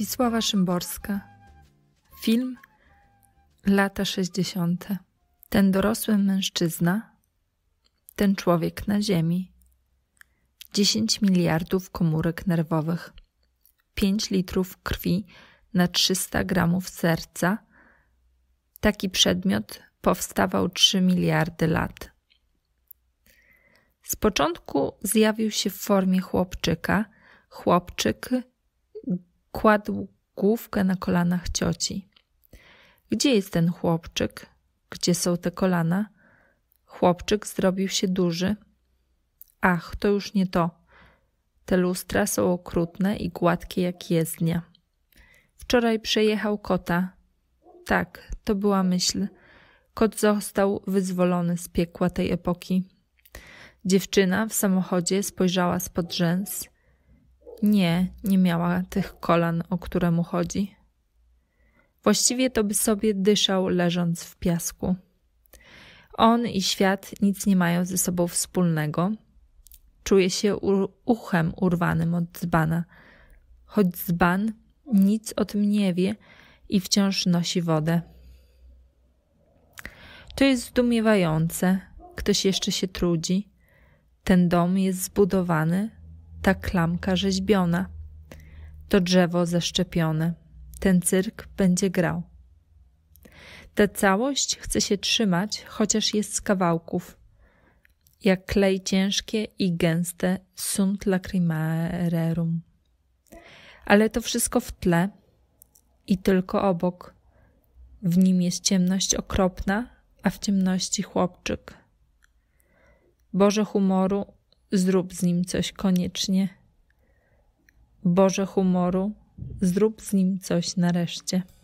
Wisława Szymborska. Film Lata 60. Ten dorosły mężczyzna, ten człowiek na ziemi. 10 miliardów komórek nerwowych, 5 litrów krwi na 300 gramów serca. Taki przedmiot powstawał 3 miliardy lat. Z początku zjawił się w formie chłopczyka. Chłopczyk Kładł główkę na kolanach cioci. Gdzie jest ten chłopczyk? Gdzie są te kolana? Chłopczyk zrobił się duży. Ach, to już nie to. Te lustra są okrutne i gładkie jak jezdnia. Wczoraj przejechał kota. Tak, to była myśl. Kot został wyzwolony z piekła tej epoki. Dziewczyna w samochodzie spojrzała spod rzęs. Nie, nie miała tych kolan, o które mu chodzi. Właściwie to by sobie dyszał, leżąc w piasku. On i świat nic nie mają ze sobą wspólnego. Czuje się uchem urwanym od dzbana. Choć dzban nic o tym nie wie i wciąż nosi wodę. To jest zdumiewające. Ktoś jeszcze się trudzi. Ten dom jest zbudowany, ta klamka rzeźbiona, to drzewo zaszczepione. Ten cyrk będzie grał. Ta całość chce się trzymać, chociaż jest z kawałków, jak klej ciężkie i gęste sunt lacrimarum. Ale to wszystko w tle i tylko obok. W nim jest ciemność okropna, a w ciemności chłopczyk. Boże humoru zrób z nim coś koniecznie. Boże humoru, zrób z nim coś nareszcie.